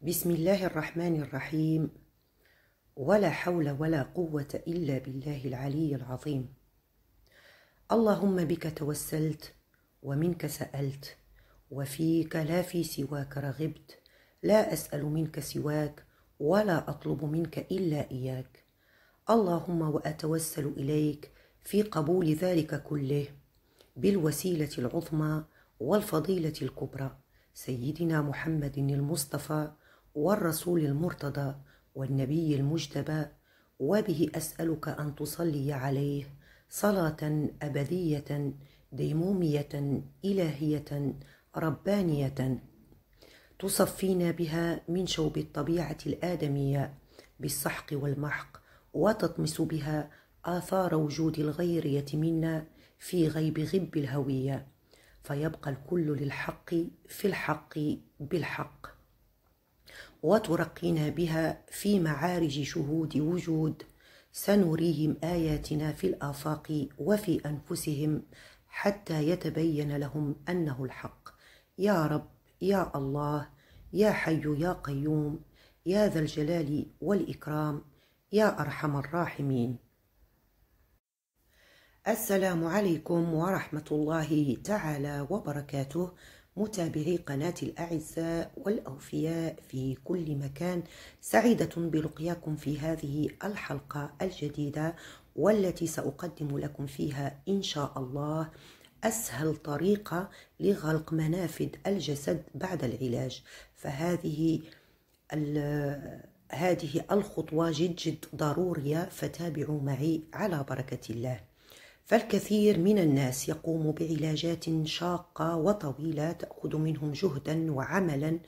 بسم الله الرحمن الرحيم ولا حول ولا قوه الا بالله العلي العظيم اللهم بك توسلت ومنك سالت وفيك لا في سواك رغبت لا اسال منك سواك ولا اطلب منك الا اياك اللهم واتوسل اليك في قبول ذلك كله بالوسيله العظمى والفضيله الكبرى سيدنا محمد المصطفى والرسول المرتضى والنبي المجتبى وبه اسالك ان تصلي عليه صلاه ابديه ديموميه الهيه ربانيه تصفينا بها من شوب الطبيعه الادميه بالسحق والمحق وتطمس بها آثار وجود الغيرية منا في غيب غب الهوية فيبقى الكل للحق في الحق بالحق وترقينا بها في معارج شهود وجود سنريهم اياتنا في الافاق وفي انفسهم حتى يتبين لهم انه الحق يا رب يا الله يا حي يا قيوم يا ذا الجلال والاكرام يا ارحم الراحمين السلام عليكم ورحمه الله تعالى وبركاته متابعي قناة الأعزاء والأوفياء في كل مكان سعيدة بلقياكم في هذه الحلقة الجديدة والتي سأقدم لكم فيها إن شاء الله أسهل طريقة لغلق منافذ الجسد بعد العلاج فهذه هذه الخطوة جد جد ضرورية فتابعوا معي على بركة الله فالكثير من الناس يقوم بعلاجات شاقة وطويلة تأخذ منهم جهدا وعملا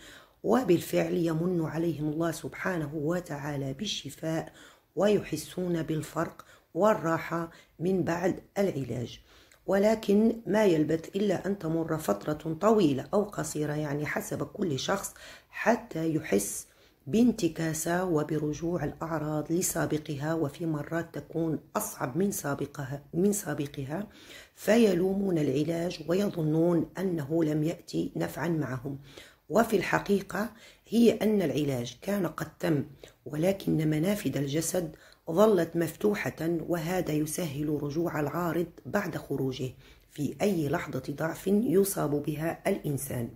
وبالفعل يمن عليهم الله سبحانه وتعالى بالشفاء ويحسون بالفرق والراحة من بعد العلاج ولكن ما يلبث إلا أن تمر فترة طويلة أو قصيرة يعني حسب كل شخص حتى يحس بانتكاسة وبرجوع الأعراض لسابقها وفي مرات تكون أصعب من سابقها من سابقها فيلومون العلاج ويظنون أنه لم يأتي نفعا معهم وفي الحقيقة هي أن العلاج كان قد تم ولكن منافذ الجسد ظلت مفتوحة وهذا يسهل رجوع العارض بعد خروجه في أي لحظة ضعف يصاب بها الإنسان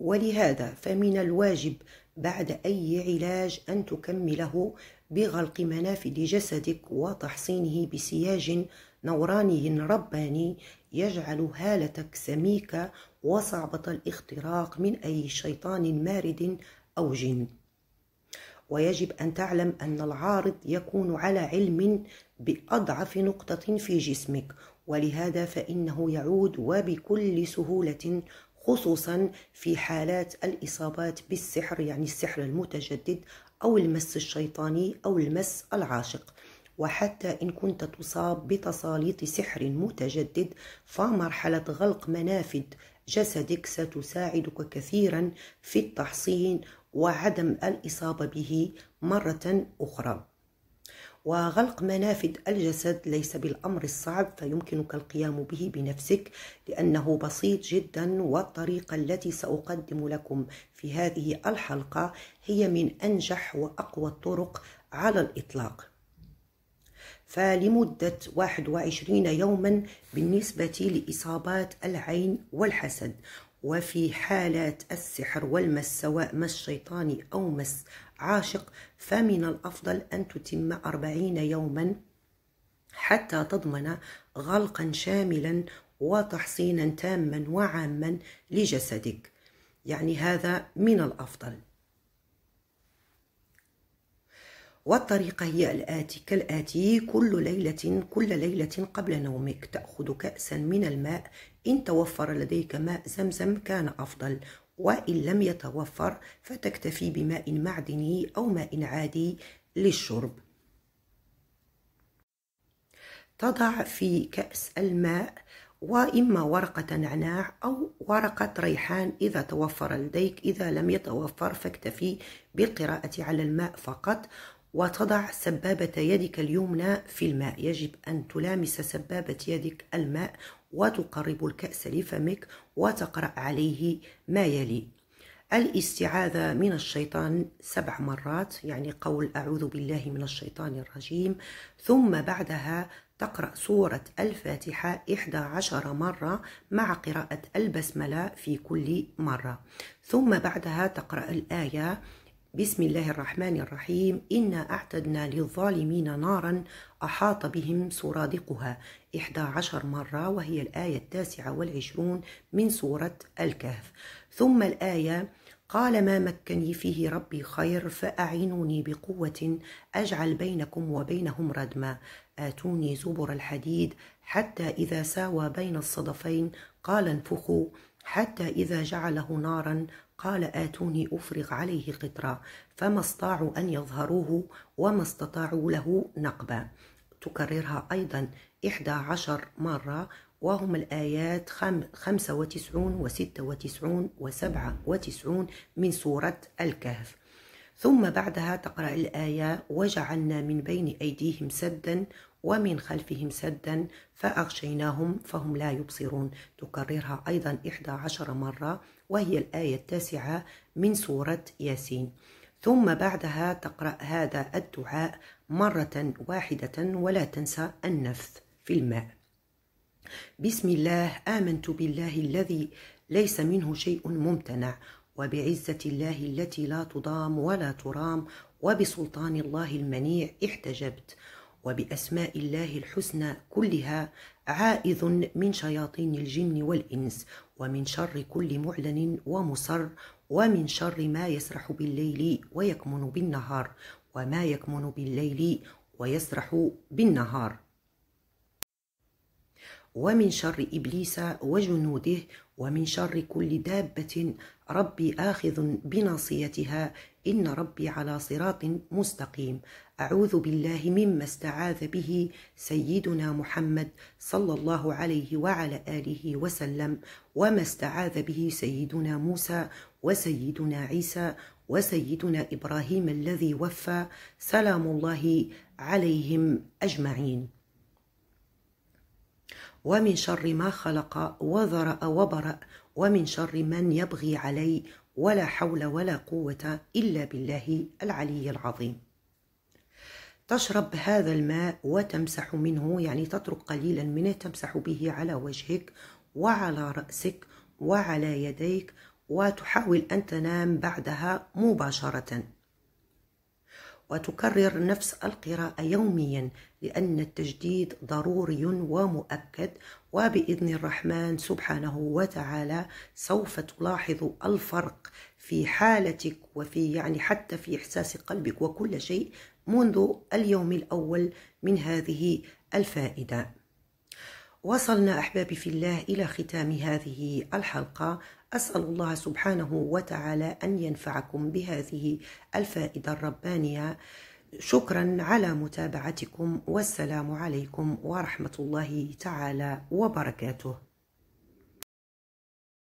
ولهذا فمن الواجب بعد أي علاج أن تكمله بغلق منافذ جسدك وتحصينه بسياج نوراني رباني يجعل هالتك سميكة وصعبة الاختراق من أي شيطان مارد أو جن ويجب أن تعلم أن العارض يكون على علم بأضعف نقطة في جسمك ولهذا فإنه يعود وبكل سهولة خصوصا في حالات الإصابات بالسحر يعني السحر المتجدد أو المس الشيطاني أو المس العاشق وحتى إن كنت تصاب بتصاليط سحر متجدد فمرحلة غلق منافذ جسدك ستساعدك كثيرا في التحصين وعدم الإصابة به مرة أخرى وغلق منافذ الجسد ليس بالأمر الصعب فيمكنك القيام به بنفسك لأنه بسيط جدا والطريقة التي سأقدم لكم في هذه الحلقة هي من أنجح وأقوى الطرق على الإطلاق فلمدة 21 يوما بالنسبة لإصابات العين والحسد وفي حالات السحر والمس سواء مس شيطاني أو مس عاشق فمن الأفضل أن تتم أربعين يوما حتى تضمن غلقا شاملا وتحصينا تاما وعاما لجسدك يعني هذا من الأفضل والطريقة هي الآتي كالآتي كل ليلة كل ليلة قبل نومك تأخذ كأسا من الماء إن توفر لديك ماء زمزم كان أفضل وإن لم يتوفر فتكتفي بماء معدني أو ماء عادي للشرب تضع في كأس الماء وإما ورقة نعناع أو ورقة ريحان إذا توفر لديك إذا لم يتوفر فاكتفي بالقراءة على الماء فقط وتضع سبابة يدك اليمنى في الماء يجب أن تلامس سبابة يدك الماء وتقرب الكأس لفمك وتقرأ عليه ما يلي الاستعاذة من الشيطان سبع مرات يعني قول أعوذ بالله من الشيطان الرجيم ثم بعدها تقرأ سورة الفاتحة 11 مرة مع قراءة البسملة في كل مرة ثم بعدها تقرأ الآية بسم الله الرحمن الرحيم إنا أعتدنا للظالمين نارا أحاط بهم سرادقها إحدى عشر مرة وهي الآية التاسعة والعشرون من سورة الكهف ثم الآية قال ما مكني فيه ربي خير فأعينوني بقوة أجعل بينكم وبينهم ردما آتوني زبر الحديد حتى إذا ساوى بين الصدفين قال انفخوا حتى إذا جعله نارا قال آتوني أفرغ عليه قطرا فما استطاعوا أن يظهروه وما استطاعوا له نقبا تكررها أيضا إحدى عشر مرة وهم الآيات خمسة وتسعون وستة وتسعون وسبعة وتسعون من سورة الكهف ثم بعدها تقرأ الآية وجعلنا من بين أيديهم سدا ومن خلفهم سدا فأغشيناهم فهم لا يبصرون تكررها أيضا إحدى عشر مرة وهي الآية التاسعة من سورة ياسين ثم بعدها تقرأ هذا الدعاء مرة واحدة ولا تنسى النفث في الماء بسم الله آمنت بالله الذي ليس منه شيء ممتنع وبعزة الله التي لا تضام ولا ترام وبسلطان الله المنيع احتجبت وبأسماء الله الحسنى كلها عائذ من شياطين الجن والإنس ومن شر كل معلن ومصر ومن شر ما يسرح بالليل ويكمن بالنهار وما يكمن بالليل ويسرح بالنهار ومن شر إبليس وجنوده ومن شر كل دابة ربي آخذ بناصيتها إن ربي على صراط مستقيم أعوذ بالله مما استعاذ به سيدنا محمد صلى الله عليه وعلى آله وسلم وما استعاذ به سيدنا موسى وسيدنا عيسى وسيدنا إبراهيم الذي وفى سلام الله عليهم أجمعين ومن شر ما خلق وذرأ وبرأ ومن شر من يبغي علي ولا حول ولا قوة إلا بالله العلي العظيم تشرب هذا الماء وتمسح منه يعني تترك قليلا منه تمسح به على وجهك وعلى رأسك وعلى يديك وتحاول أن تنام بعدها مباشرة وتكرر نفس القراءة يوميا لأن التجديد ضروري ومؤكد وبإذن الرحمن سبحانه وتعالى سوف تلاحظ الفرق في حالتك وفي يعني حتى في إحساس قلبك وكل شيء منذ اليوم الأول من هذه الفائدة وصلنا احبابي في الله الى ختام هذه الحلقه اسال الله سبحانه وتعالى ان ينفعكم بهذه الفائده الربانيه شكرا على متابعتكم والسلام عليكم ورحمه الله تعالى وبركاته